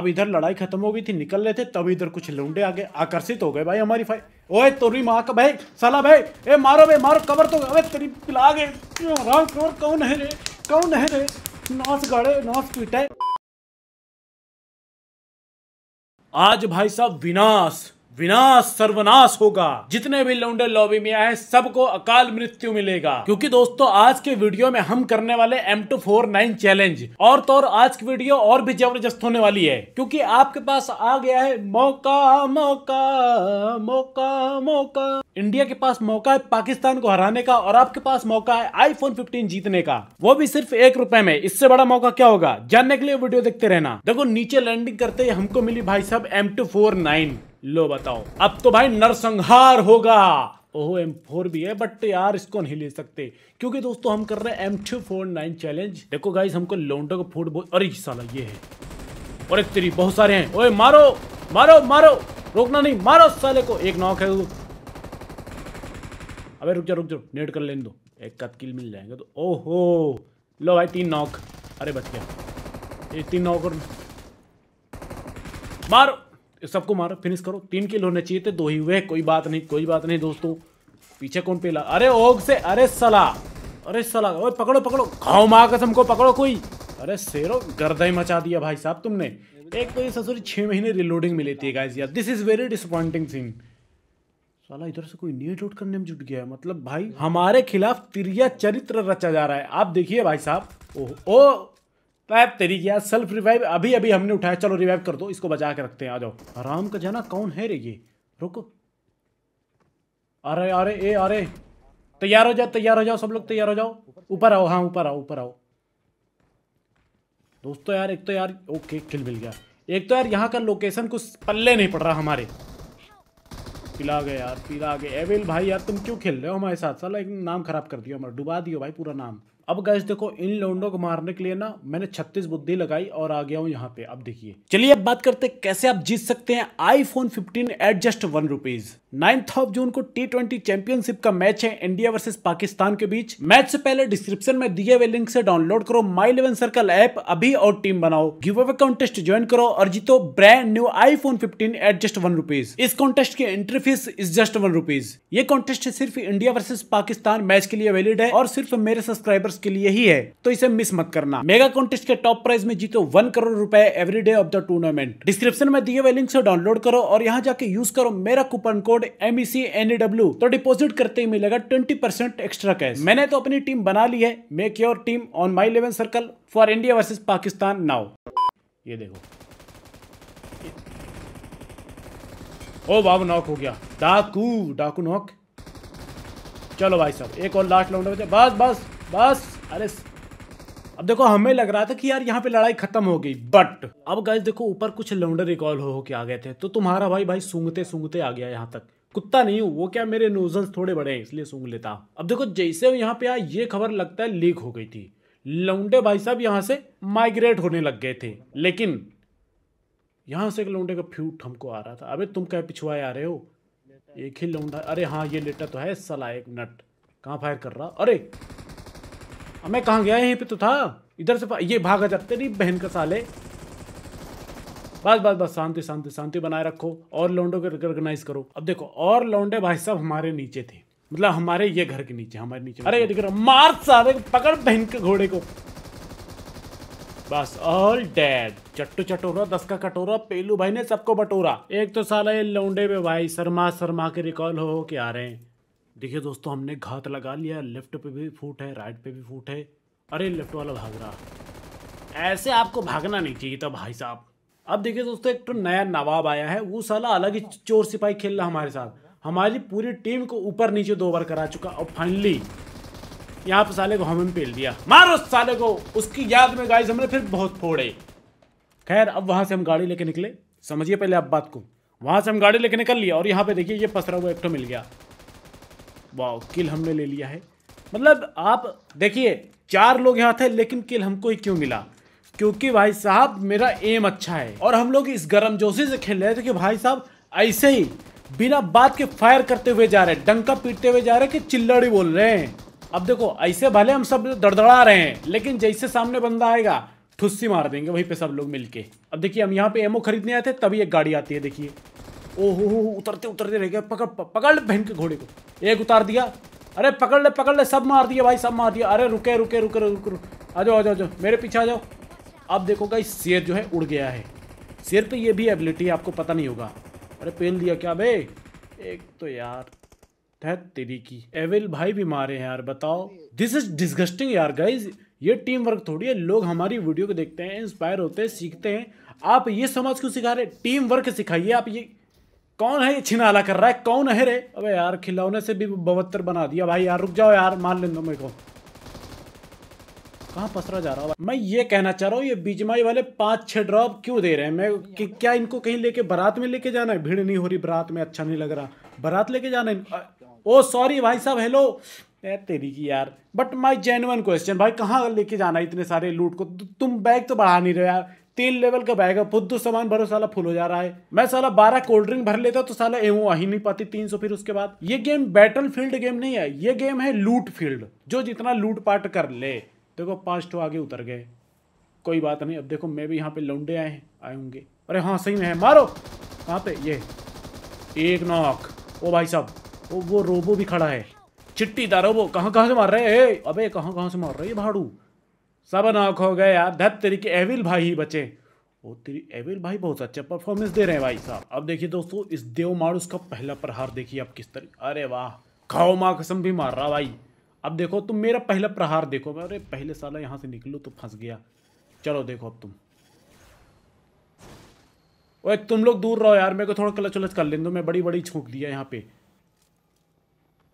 अब इधर लड़ाई खत्म हो गई थी निकल रहे थे तब इधर कुछ लुंडे आगे आकर्षित हो गए भाई हमारी फाइट ओए तोरी माँ का भाई साला भाई ए मारो भाई मारो कवर तो अबे तेरी पिला गए कवर कौन है रे कौन है रे नाच गाड़े नाच पीटे आज भाई साहब विनाश विनाश सर्वनाश होगा जितने भी लौंडे लॉबी में आए सबको अकाल मृत्यु मिलेगा क्योंकि दोस्तों आज के वीडियो में हम करने वाले M two four nine challenge और तो और आज की वीडियो और भी जबरदस्त होने वाली है क्योंकि आपके पास आ गया है मौका मौका मौका मौका इंडिया के पास मौका है पाकिस्तान को हराने का और आपके पास मौका है आईफोन फिफ्टीन जीतने का वो भी सिर्फ एक रुपए में इससे बड़ा मौका क्या होगा जानने के लिए वीडियो देखते रहना देखो नीचे लैंडिंग करते ही हमको मिली भाई साहब एम टू फोर नाइन लो बताओ अब तो भाई नरसंहार होगा ओहो एम फोर भी है बट यार इसको नहीं ले सकते क्योंकि दोस्तों हम कर रहे हैं M two four nine challenge देखो गाइस हमको लोन्डो का फूड बहुत अरे साला ये है और एक तेरी बहुत सारे हैं ओए मारो मारो मारो रोकना नहीं मारो साले को एक नॉक है अबे रुक जा रुक जा नेट कर लेने दो एक कद किल मिल जाएंगे तो ओहो लो भाई तीन नॉक अरे बच गया ये तीन नॉक और मारो सबको मारो फिनिश करो तीन किल होने चाहिए थे दो ही हुए कोई बात नहीं कोई बात नहीं दोस्तों पीछे कौन पेला अरे ओग से अरे सला अरे सला ओए पकड़ो पकड़ो खाओ माँ कसम को पकड़ो कोई अरे शेरो गर्दा ही मचा दिया भाई साहब तुमने एक तो ये ससुरी छह महीने रिलोडिंग में लेती है गाइस यार this is very disappointing thing साला इधर से कोई नीट आउट करने में जुट गया है मतलब भाई हमारे खिलाफ तिरिया चरित्र रचा जा रहा है आप देखिए भाई साहब ओह ओ पैप तेरी यार सेल्फ रिवाइव अभी अभी हमने उठाया चलो रिवाइव कर दो इसको बचा के रखते हैं आ जाओ आराम का जाना कौन है रे ये रुको अरे अरे ए अरे तैयार हो जाओ तैयार हो जाओ सब लोग तैयार हो जाओ ऊपर आओ हाँ ऊपर आओ ऊपर आओ दोस्तों यार एक तो यार ओके किल मिल गया एक तो यार यहाँ का लोकेशन कुछ पल्ले नहीं पड़ रहा हमारे पिला गए यार पिला गए एविल भाई यार तुम क्यों खेल रहे हो हमारे साथ साला एक नाम खराब कर दिया हमारा डुबा दियो भाई पूरा नाम अब गैस देखो इन लोडो को मारने के लिए ना मैंने छत्तीस बुद्धि लगाई और आ गया हूं यहाँ पे अब देखिए चलिए अब बात करते कैसे आप जीत सकते हैं iPhone 15 at just one rupees ninth of June को टी ट्वेंटी चैंपियनशिप का मैच है इंडिया वर्सेस पाकिस्तान के बीच मैच से पहले डिस्क्रिप्शन में दिए हुए लिंक से डाउनलोड करो माई इलेवन सर्कल ऐप अभी और टीम बनाओ गिव अवे कॉन्टेस्ट ज्वाइन करो और जीतो brand new iPhone 15 at just one rupees इस कॉन्टेस्ट की entry fees is just one rupees ये कॉन्टेस्ट सिर्फ इंडिया वर्सेज पाकिस्तान मैच के लिए वैलिड है और सिर्फ मेरे सब्सक्राइबर्स उसके लिए ही है तो इसे मिस मत करना मेगा कॉन्टेस्ट के टॉप प्राइज में जीतो वन करोड़ रुपए every day of the tournament description में दिए हुए लिंक से डाउनलोड करो और यहाँ जाके यूज करो मेरा coupon code M E C N E W तो डिपोजिट करते ही मिलेगा ट्वेंटी परसेंट एक्स्ट्रा कैश मैंने तो अपनी टीम बना ली है make your team on My Eleven Circle for India versus Pakistan now ये देखो ओ बाबू नॉक हो गया डाकू डाकू नॉक चलो भाई साहब एक और लास्ट लाउंड बस बस बस अरे अब देखो हमें लग रहा था कि यार यहाँ पे लड़ाई खत्म हो गई बट अब गाइस देखो ऊपर कुछ लौंडे रिकॉल हो, के आ गए थे तो तुम्हारा भाई भाई सूंघते सूंघते आ गया यहाँ तक कुत्ता नहीं हूँ वो क्या मेरे नोजल्स थोड़े बड़े हैं इसलिए सूंघ लेता अब देखो जैसे यहाँ पे आया ये खबर लगता है लीक हो गई थी लौंडे भाई साहब यहाँ से माइग्रेट होने लग गए थे लेकिन यहाँ से एक लौंडे का फ्यूट हमको आ रहा था अबे तुम क्या पिछुआ आ रहे हो एक ही लौंडा अरे हाँ ये लेटा तो है सलाह एक मिनट कहाँ फायर कर रहा अरे मैं कहा गया यहीं पे तो था इधर से ये भागा जा तेरी बहन का साले बस बस बस शांति शांति शांति बनाए रखो और लौंडो को रिकॉग्नाइज करो अब देखो और लौंडे भाई साहब हमारे नीचे थे मतलब हमारे ये घर के नीचे हमारे नीचे अरे ये रहा मार सारे पकड़ बहन के घोड़े को बस ऑल डेड चट्टू चटोरा दस का कटोरा पेलू भाई ने सबको बटोरा एक तो साला ये लौंडे पे भाई शर्मा शर्मा के रिकॉल हो के आ रहे हैं देखिए दोस्तों हमने घात लगा लिया लेफ्ट पे भी फूट है राइट पे भी फूट है अरे लेफ्ट वाला भाग रहा ऐसे आपको भागना नहीं चाहिए था भाई साहब अब देखिए दोस्तों एक तो नया नवाब आया है वो साला अलग ही चोर सिपाही खेल रहा हमारे साथ हमारी पूरी टीम को ऊपर नीचे दो बार करा चुका और फाइनली यहाँ पे साले को हमें पेल दिया मारो साले को उसकी याद में गाइस हमने फिर बहुत फोड़े खैर अब वहां से हम गाड़ी लेके निकले समझिए पहले आप बात को वहां से हम गाड़ी लेके निकल लिया और यहाँ पे देखिए ये पसरा हुआ एक तो मिल गया वाह किल हमने ले लिया है मतलब आप देखिए चार लोग यहाँ थे लेकिन किल हमको ही क्यों मिला क्योंकि भाई साहब मेरा एम अच्छा है और हम लोग इस गर्म जोशी से खेल रहे थे कि भाई साहब ऐसे ही बिना बात के फायर करते हुए जा रहे हैं डंका पीटते हुए जा रहे हैं कि चिल्लड़ी बोल रहे हैं अब देखो ऐसे भले हम सब दड़दड़ा रहे हैं लेकिन जैसे सामने बंदा आएगा ठुस्सी मार देंगे वहीं पे सब लोग मिलके अब देखिए हम यहाँ पे एमओ खरीदने आए थे तभी एक गाड़ी आती है देखिए ओहो हो उतरते उतरते रह गए पकड़ पकड़ ले बहन के घोड़े को एक उतार दिया अरे पकड़ ले पकड़ ले सब मार दिया भाई सब मार दिया अरे रुके रुके रुके रुके रुके आ जाओ आ जाओ जाओ मेरे पीछे आ जाओ अब देखो भाई शेर जो है उड़ गया है शेर पे ये भी एबिलिटी है आपको पता नहीं होगा अरे पेल दिया क्या भे एक तो यार तेरी की एविल भाई भी मारे हैं यार बताओ दिस इज डिस्गस्टिंग यार गाइज ये टीम वर्क थोड़ी है लोग हमारी वीडियो को देखते हैं इंस्पायर होते हैं सीखते हैं आप ये समझ क्यों सिखा रहे टीम वर्क सिखाइए आप ये कौन है ये छिनाला कर रहा है कौन है रे अबे यार खिलौने से भी बवत्तर बना दिया भाई यार रुक जाओ यार मार ले दो मेरे को कहा पसरा जा रहा है मैं ये कहना चाह रहा हूँ ये बीजमाई वाले पांच छह ड्रॉप क्यों दे रहे हैं मैं कि क्या इनको कहीं लेके बारात में लेके जाना है भीड़ नहीं हो रही बारात में अच्छा नहीं लग रहा बारात लेके जाना है ओ सॉरी भाई साहब हेलो तेरी की यार बट माई जेनुअन क्वेश्चन भाई कहाँ लेके जाना है इतने सारे लूट को तुम बैग तो बढ़ा नहीं रहे यार तीन लेवल का बैग है तो सामान भरो साला फुल हो जा रहा है मैं साला बारह कोल्ड ड्रिंक भर लेता तो साला एवं आ ही नहीं पाती तीन सौ फिर उसके बाद ये गेम बैटल फील्ड गेम नहीं है ये गेम है लूट फील्ड जो जितना लूट पाट कर ले देखो पांच टू आगे उतर गए कोई बात नहीं अब देखो मैं भी यहाँ पे लौंडे आए हैं आए होंगे अरे हाँ सही में है मारो कहाँ पे ये एक नॉक ओ भाई साहब ओ वो रोबो भी खड़ा है चिट्टी दारोबो कहाँ कहाँ से मार रहे है अबे कहाँ कहाँ से मार रहे हैं भाड़ू सब अनाउक हो गए यार धत तेरी के एविल भाई ही बचे और तेरी एविल भाई बहुत अच्छा परफॉर्मेंस दे रहे हैं भाई साहब अब देखिए दोस्तों इस देव मारूस का पहला प्रहार देखिए आप किस तरह अरे वाह खाओ माँ कसम भी मार रहा भाई अब देखो तुम मेरा पहला प्रहार देखो मैं अरे पहले साल यहाँ से निकलो तो फंस गया चलो देखो अब तुम ओए तुम लोग दूर रहो यार मेरे को थोड़ा क्लच उलच कर लेने दो मैं बड़ी बड़ी छूक दिया यहाँ पे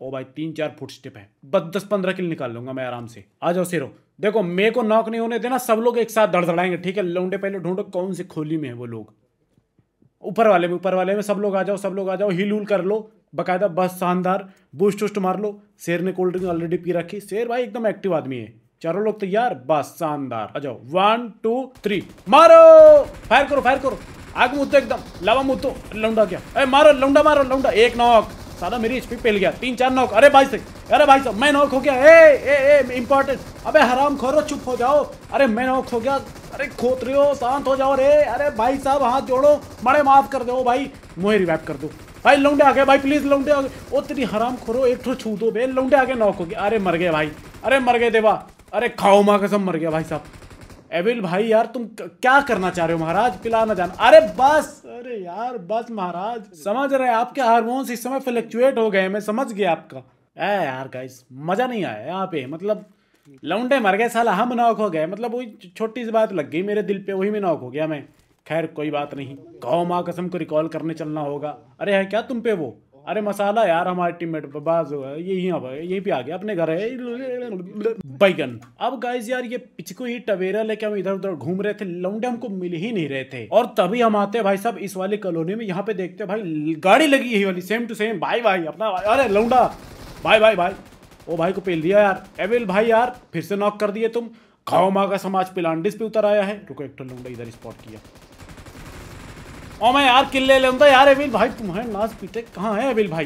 ओ भाई तीन चार फुट स्टेप है बस दस पंद्रह किलो निकाल लूंगा मैं आराम से आ जाओ सिरो देखो मे को नॉक नहीं होने देना सब लोग एक साथ धड़धड़ाएंगे ठीक है लौंडे पहले ढूंढो कौन सी खोली में है वो लोग ऊपर वाले में ऊपर वाले में सब लोग आ जाओ सब लोग आ जाओ हिल उल कर लो बकायदा बस शानदार बूस्ट उस्ट मार लो शेर ने कोल्ड ड्रिंक ऑलरेडी पी रखी शेर भाई एकदम एक्टिव आदमी है चारों लोग तैयार बस शानदार आ जाओ वन टू थ्री मारो फायर करो फायर करो आग मुद्दो एकदम लावा मुद्दो लौंडा क्या अरे मारो लौंडा मारो लौंडा एक नॉक साला मेरी एचपी फैल गया तीन चार नॉक अरे भाई साहब अरे भाई साहब मैं नॉक हो गया ए ए ए इंपॉर्टेंट अबे हराम खोरो चुप हो जाओ अरे मैं नॉक हो गया अरे खोत रहे हो शांत हो जाओ अरे अरे भाई साहब हाथ जोड़ो मरे माफ कर दो भाई मुहे रिवाइव कर दो भाई लौंडे आ गए भाई प्लीज लौंडे आ गए ओ तेरी हराम खोरो एक ठो छू दो बे लौंडे आ गए नॉक हो गया अरे मर गए भाई अरे मर गए देवा अरे खाओ माँ कसम मर गया भाई साहब एविल भाई यार तुम क्या करना चाह रहे हो महाराज ना जान अरे बस अरे यार बस महाराज समझ रहे आपके हारमोन इस समय फ्लक्चुएट हो गए मैं समझ गया आपका ए यार गाइस मजा नहीं आया यहाँ पे मतलब लौंडे मर गए साला हम नौक हो गए मतलब वही छोटी सी बात लग गई मेरे दिल पे वही में नौक हो गया मैं खैर कोई बात नहीं कहो माँ कसम को रिकॉल करने चलना होगा अरे है क्या तुम पे वो अरे मसाला यार हमारे टीममेट बाज ये यहाँ पर यहीं पे आ गया अपने घर है बैगन अब गाइज यार ये पिचको ही टवेरा लेके हम इधर उधर घूम रहे थे लौंडे हमको मिल ही नहीं रहे थे और तभी हम आते भाई साहब इस वाली कॉलोनी में यहाँ पे देखते भाई गाड़ी लगी यही वाली सेम टू सेम भाई भाई अपना अरे लौंडा भाई भाई भाई ओ भाई को पेल दिया यार एविल भाई यार फिर से नॉक कर दिए तुम खाओ माँ का समाज पिलांडिस पे उतर आया है रुको एक तो लौंडा इधर स्पॉट किया और मैं यार किल ले लेता यार अविल भाई तुम्हारे नाच पीते कहाँ है अविल भाई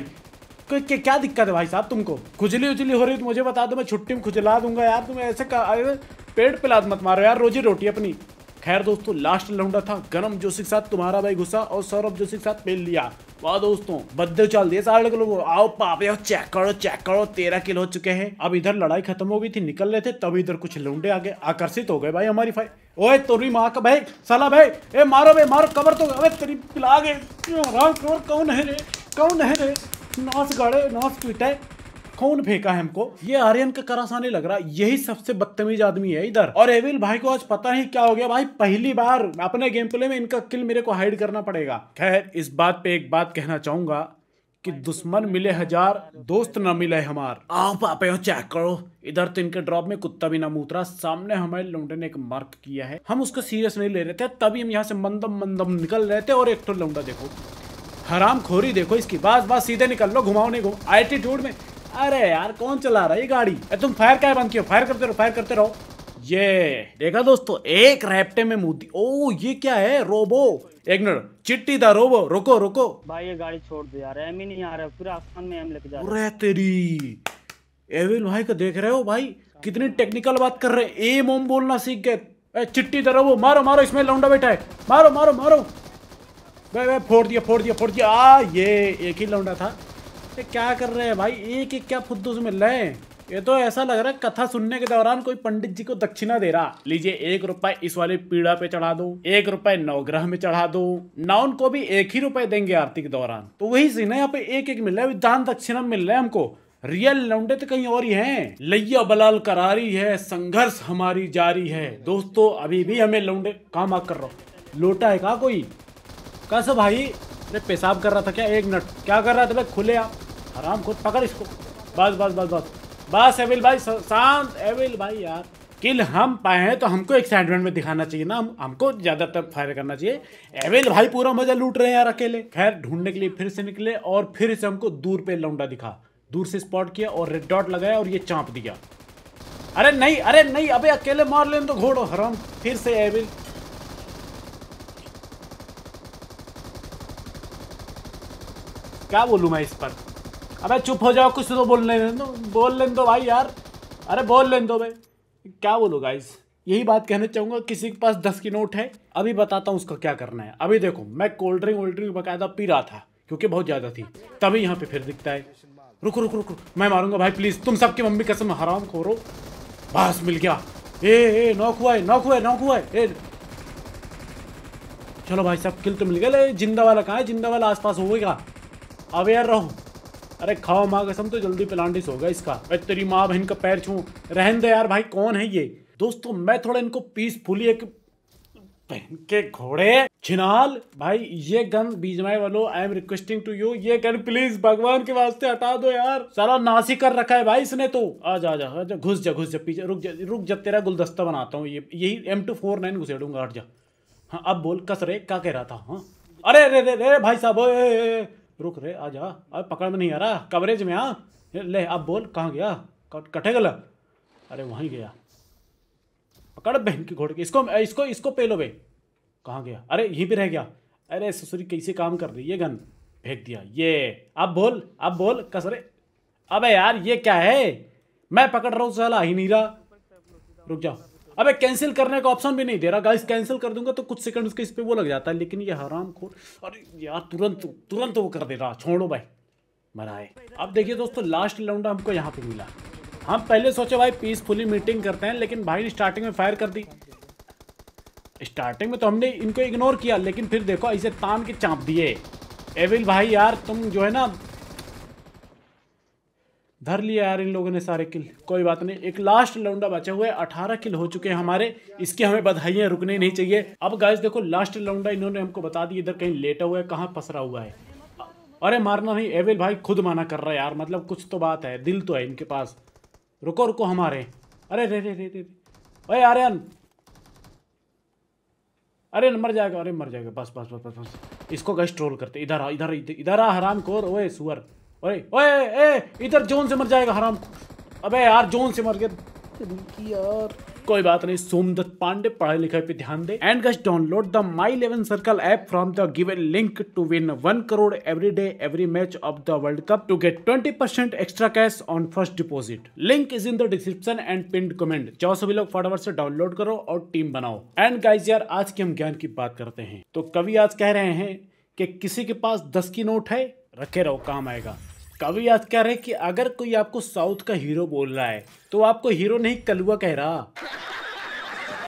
क्या क्या दिक्कत है भाई साहब तुमको खुजली उजली हो रही तो मुझे बता दो मैं छुट्टी में खुजला दूंगा यार तुम्हें ऐसे पेड़ पे मत मारो यार रोजी रोटी अपनी खैर दोस्तों लास्ट लौंडा था गरम जोशी के साथ तुम्हारा भाई घुसा और सौरभ जोशी के साथ पेल लिया वाह दोस्तों बद्दे चल दिए सारे लोगों को आओ पापे हो चेक करो चेक करो तेरह किल हो चुके हैं अब इधर लड़ाई खत्म हो गई थी निकल रहे थे तब इधर कुछ लुंडे आगे आकर्षित हो गए भाई हमारी फाइट ओए तोरी माँ का भाई साला भाई ए मारो भाई मारो कवर तो अरे तेरी पिला गए कौन है रे कौन है रे नाच गाड़े नाच पीटे खून फेंका है हमको ये आर्यन का नहीं लग रहा यही सबसे बदतमीज आदमी है इधर और एविल भाई को आज पता नहीं क्या हो गया भाई पहली बार अपने गेम प्ले में इनका किल मेरे को हाइड करना पड़ेगा खैर इस बात पे एक बात कहना चाहूंगा कि दुश्मन मिले हजार दोस्त न मिले हमार आओ पापे हो चेक करो इधर तो इनके ड्रॉप में कुत्ता भी ना मूतरा सामने हमारे लौंडे ने एक मार्क किया है हम उसको सीरियस नहीं ले रहे थे तभी हम यहाँ से मंदम मंदम निकल रहे थे और एक तो लौंडा देखो हराम खोरी देखो इसकी बात बात सीधे निकल लो घुमाओ नहीं घुमाओ एटीट्यूड में अरे यार कौन चला रहा है ये गाड़ी तुम फायर क्या बंद किया फायर करते रहो फायर करते रहो ये देखा दोस्तों एक रैप्टे में मोदी ओ ये क्या है रोबो एक मिनट चिट्टी दा रोबो रुको रुको भाई ये गाड़ी छोड़ दे यार एम ही नहीं आ रहा पूरे आसमान में एम लेके जा रहा है तेरी एविल भाई का देख रहे हो भाई कितनी टेक्निकल बात कर रहे ए मोम बोलना सीख गए चिट्टी दा रोबो मारो मारो इसमें लौंडा बैठा है मारो मारो मारो भाई भाई फोड़ दिया फोड़ दिया फोड़ दिया आ ये एक ही लौंडा था ये क्या कर रहे हैं भाई एक एक क्या फुद्दू से मिल रहे हैं ये तो ऐसा लग रहा है कथा सुनने के दौरान कोई पंडित जी को दक्षिणा दे रहा लीजिए एक रुपए इस वाले पीड़ा पे चढ़ा दो एक रुपए नवग्रह में चढ़ा दो नाउन को भी एक ही रुपए देंगे आरती के दौरान तो वही सीन है यहाँ पे एक एक मिल रहा है दान दक्षिणा मिल रहा है हमको रियल लौंडे तो कहीं और ही हैं लैया बलाल करारी है संघर्ष हमारी जारी है दोस्तों अभी भी हमें लौंडे काम आ कर रहा लोटा है का कोई कस भाई अरे पेशाब कर रहा था क्या एक मिनट क्या कर रहा था खुले आप आराम खुद पकड़ इसको बस बस बस बस बस एविल भाई शांत एविल भाई यार किल हम पाए हैं तो हमको एक्साइटमेंट में दिखाना चाहिए ना हम हमको ज़्यादातर फायर करना चाहिए एविल भाई पूरा मज़ा लूट रहे हैं यार अकेले खैर ढूंढने के लिए फिर से निकले और फिर से हमको दूर पे लौंडा दिखा दूर से स्पॉट किया और रेड डॉट लगाया और ये चांप दिया अरे नहीं अरे नहीं अबे अकेले मार लें तो घोड़ो हराम फिर से एविल क्या बोलूँ मैं इस पर अबे चुप हो जाओ कुछ तो बोलने दो बोल ले दो भाई यार अरे बोल ले दो भाई क्या बोलो गाइस यही बात कहना चाहूँगा किसी के पास दस की नोट है अभी बताता हूँ उसका क्या करना है अभी देखो मैं कोल्ड ड्रिंक वोल्ड ड्रिंक बकायदा पी रहा था क्योंकि बहुत ज़्यादा थी तभी यहाँ पे फिर दिखता है रुको रुको रुको मैं मारूंगा भाई प्लीज़ तुम सबकी मम्मी कसम हराम खोरो बस मिल गया ए ए नॉक हुआ है नॉक हुआ है नॉक हुआ है ए चलो भाई साहब किल तो मिल गया जिंदा वाला कहाँ है जिंदा वाला आसपास होगा अवेयर रहो अरे खाओ माँ कसम तो जल्दी प्लांटिस होगा इसका भाई तेरी माँ बहन का पैर छू रहन दे यार भाई कौन है ये दोस्तों मैं थोड़ा इनको पीसफुली एक पहन के घोड़े छिनाल भाई ये गन बीजमाए वालो I am requesting to you ये गन प्लीज भगवान के वास्ते हटा दो यार सारा नासी कर रखा है भाई इसने तो आ जा जा घुस जा घुस जा पीछे रुक जा रुक जा तेरा गुलदस्ता बनाता हूँ ये यही एम टू फोर नाइन घुसेड़ूंगा हट जा हाँ अब बोल कसरे क्या कह रहा था हाँ अरे अरे अरे भाई साहब रुक रे आ जा अरे पकड़ में नहीं आ रहा कवरेज में आ हाँ। ले अब बोल कहाँ गया कटे गला अरे वहीं गया पकड़ बहन की घोड़ के इसको इसको इसको पे लो बे कहाँ गया अरे यहीं पर रह गया अरे ससुरी कैसे काम कर रही है गन फेंक दिया ये अब बोल अब बोल कसरे अबे यार ये क्या है मैं पकड़ रहा हूँ सला ही नहीं रहा रुक जाओ अबे कैंसिल करने का ऑप्शन भी नहीं दे रहा गाइस कैंसिल कर दूंगा तो कुछ सेकंड उसके इस पर वो लग जाता है लेकिन ये हराम खोर अरे यार तुरंत तुरंत वो कर दे रहा छोड़ो भाई मनाए अब देखिए दोस्तों लास्ट राउंड हमको यहाँ पे मिला हम पहले सोचे भाई पीसफुली मीटिंग करते हैं लेकिन भाई ने स्टार्टिंग में फायर कर दी स्टार्टिंग में तो हमने इनको इग्नोर किया लेकिन फिर देखो ऐसे तान के चाँप दिए एविल भाई यार तुम जो है ना धर लिया यार इन लोगों ने सारे किल कोई बात नहीं एक लास्ट लौंडा बचा हुआ है अठारह किल हो चुके हैं हमारे इसके हमें बधाई रुकने नहीं चाहिए अब गाइस देखो लास्ट लौंडा इन्होंने हमको बता दिया इधर कहीं लेटा हुआ है कहाँ पसरा हुआ है अरे मारना नहीं एविल भाई खुद माना कर रहा है यार मतलब कुछ तो बात है दिल तो है इनके पास रुको रुको हमारे अरे रे रे रे रे अरे आर्यन अरे मर जाएगा अरे मर जाएगा बस बस बस बस बस इसको गैस ट्रोल करते इधर आ इधर इधर आ हराम कोर ओए सुअर ओए ओए ए इधर जोन से मर जाएगा हराम अबे यार जोन से मर गया यार कोई बात नहीं सोमदत्त पांडे पढ़ाई लिखाई पे ध्यान दे and guys download the My Eleven Circle app from the given link to win one crore every day every match of the world cup to get twenty percent extra cash on first deposit link is in the description and pinned comment जाओ सभी लोग फटाफट से download करो और team बनाओ and guys यार आज के हम ज्ञान की बात करते हैं तो कवि आज कह रहे हैं कि किसी के पास दस की नोट है रखे रहो काम आएगा काव्य याद कह रहे कि अगर कोई आपको साउथ का हीरो बोल रहा है तो आपको हीरो नहीं कलुआ कह रहा